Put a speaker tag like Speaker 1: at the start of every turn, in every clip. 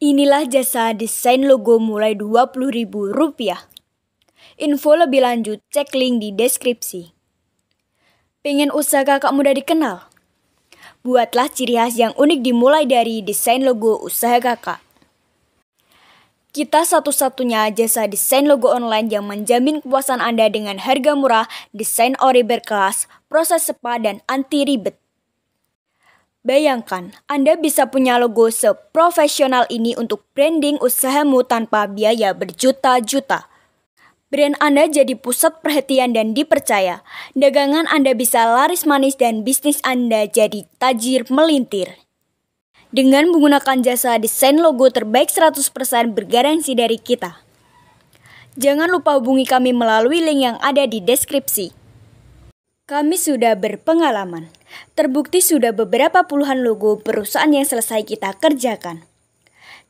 Speaker 1: Inilah jasa desain logo mulai Rp20.000. Info lebih lanjut cek link di deskripsi. Pengen usaha kakak muda dikenal? Buatlah ciri khas yang unik dimulai dari desain logo usaha kakak. Kita satu-satunya jasa desain logo online yang menjamin kepuasan Anda dengan harga murah, desain ori berkelas, proses sepa, dan anti ribet. Bayangkan, Anda bisa punya logo seprofesional ini untuk branding usahamu tanpa biaya berjuta-juta. Brand Anda jadi pusat perhatian dan dipercaya. Dagangan Anda bisa laris manis dan bisnis Anda jadi tajir melintir. Dengan menggunakan jasa desain logo terbaik 100% bergaransi dari kita. Jangan lupa hubungi kami melalui link yang ada di deskripsi. Kami sudah berpengalaman. Terbukti sudah beberapa puluhan logo perusahaan yang selesai kita kerjakan.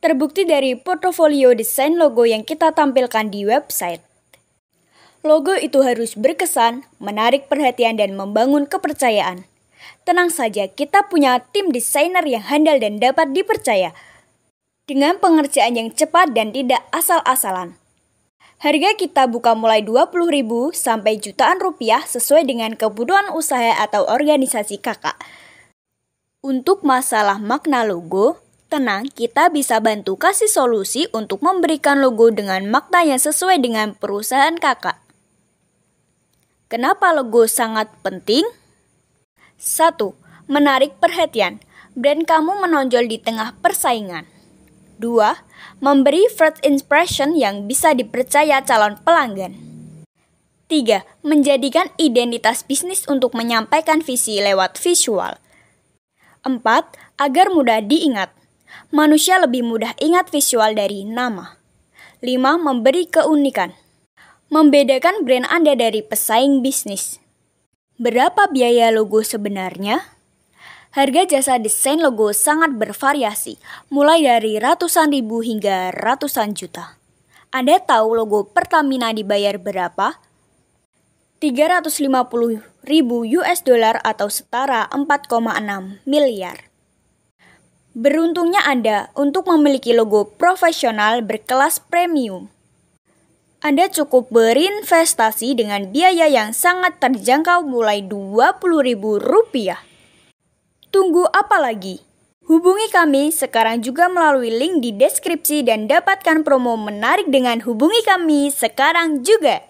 Speaker 1: Terbukti dari portofolio desain logo yang kita tampilkan di website. Logo itu harus berkesan, menarik perhatian dan membangun kepercayaan. Tenang saja, kita punya tim desainer yang handal dan dapat dipercaya. Dengan pengerjaan yang cepat dan tidak asal-asalan. Harga kita buka mulai 20.000 ribu sampai jutaan rupiah sesuai dengan kebutuhan usaha atau organisasi kakak. Untuk masalah makna logo, tenang kita bisa bantu kasih solusi untuk memberikan logo dengan makna yang sesuai dengan perusahaan kakak. Kenapa logo sangat penting? 1. Menarik perhatian. Brand kamu menonjol di tengah persaingan. 2. Memberi first impression yang bisa dipercaya calon pelanggan. 3. Menjadikan identitas bisnis untuk menyampaikan visi lewat visual. 4. Agar mudah diingat. Manusia lebih mudah ingat visual dari nama. 5. Memberi keunikan. Membedakan brand Anda dari pesaing bisnis. Berapa biaya logo sebenarnya? Harga jasa desain logo sangat bervariasi, mulai dari ratusan ribu hingga ratusan juta. Anda tahu logo Pertamina dibayar berapa? 350 ribu US dollar atau setara 4,6 miliar. Beruntungnya Anda untuk memiliki logo profesional berkelas premium. Anda cukup berinvestasi dengan biaya yang sangat terjangkau mulai Rp20.000. Tunggu apa lagi? Hubungi kami sekarang juga melalui link di deskripsi dan dapatkan promo menarik dengan hubungi kami sekarang juga.